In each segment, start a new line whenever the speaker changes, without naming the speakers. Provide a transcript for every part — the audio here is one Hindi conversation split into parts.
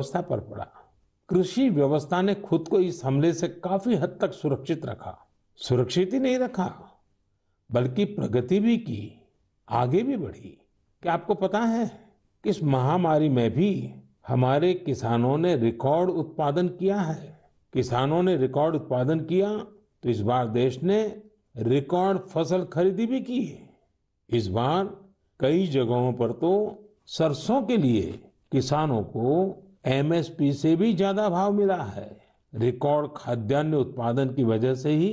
व्यवस्था पर पड़ा कृषि व्यवस्था ने खुद को इस हमले से काफी हद तक सुरक्षित रखा सुरक्षित ही नहीं रखा बल्कि प्रगति भी की आगे भी बढ़ी क्या आपको पता है कि इस महामारी में भी हमारे किसानों ने रिकॉर्ड उत्पादन किया है किसानों ने रिकॉर्ड उत्पादन किया तो इस बार देश ने रिकॉर्ड फसल खरीदी भी की इस बार कई जगहों पर तो सरसों के लिए किसानों को एमएसपी से भी ज्यादा भाव मिला है रिकॉर्ड खाद्यान्न उत्पादन की वजह से ही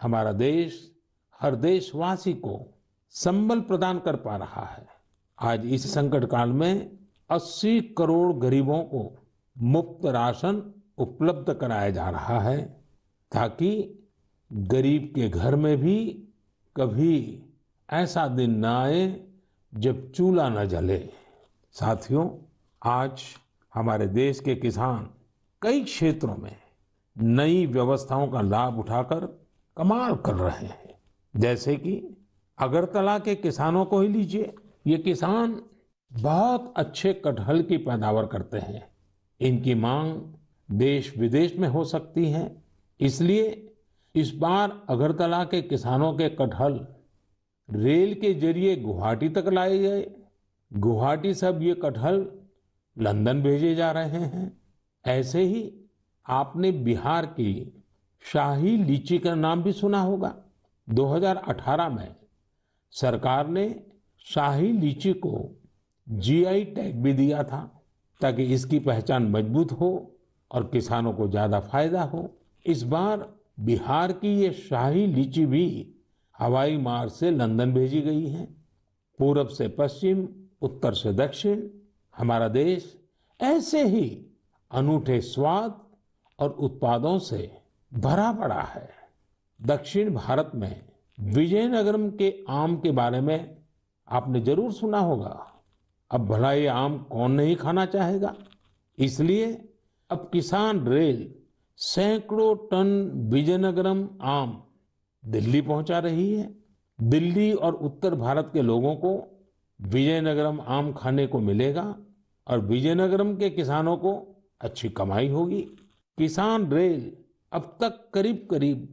हमारा देश हर देशवासी को संबल प्रदान कर पा रहा है आज इस संकट काल में 80 करोड़ गरीबों को मुफ्त राशन उपलब्ध कराया जा रहा है ताकि गरीब के घर में भी कभी ऐसा दिन ना आए जब चूल्हा न जले साथियों आज हमारे देश के किसान कई क्षेत्रों में नई व्यवस्थाओं का लाभ उठाकर कमाल कर रहे हैं जैसे कि अगरतला के किसानों को ही लीजिए ये किसान बहुत अच्छे कटहल की पैदावार करते हैं इनकी मांग देश विदेश में हो सकती है इसलिए इस बार अगरतला के किसानों के कटहल रेल के जरिए गुवाहाटी तक लाए गए गुवाहाटी से अब ये कटहल लंदन भेजे जा रहे हैं ऐसे ही आपने बिहार की शाही लीची का नाम भी सुना होगा 2018 में सरकार ने शाही लीची को जीआई टैग भी दिया था ताकि इसकी पहचान मजबूत हो और किसानों को ज़्यादा फायदा हो इस बार बिहार की ये शाही लीची भी हवाई मार्ग से लंदन भेजी गई है पूरब से पश्चिम उत्तर से दक्षिण हमारा देश ऐसे ही अनूठे स्वाद और उत्पादों से भरा पड़ा है दक्षिण भारत में विजयनगरम के आम के बारे में आपने जरूर सुना होगा अब भला ये आम कौन नहीं खाना चाहेगा इसलिए अब किसान रेल सैकड़ों टन विजयनगरम आम दिल्ली पहुंचा रही है दिल्ली और उत्तर भारत के लोगों को विजयनगरम आम खाने को मिलेगा और विजयनगरम के किसानों को अच्छी कमाई होगी किसान रेल अब तक करीब करीब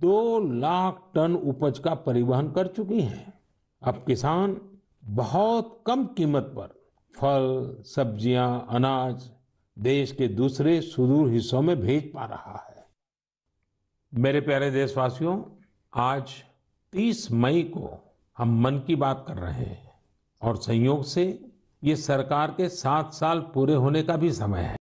दो लाख टन उपज का परिवहन कर चुकी है अब किसान बहुत कम कीमत पर फल सब्जियां अनाज देश के दूसरे सुदूर हिस्सों में भेज पा रहा है मेरे प्यारे देशवासियों आज 30 मई को हम मन की बात कर रहे हैं और संयोग से ये सरकार के सात साल पूरे होने का भी समय है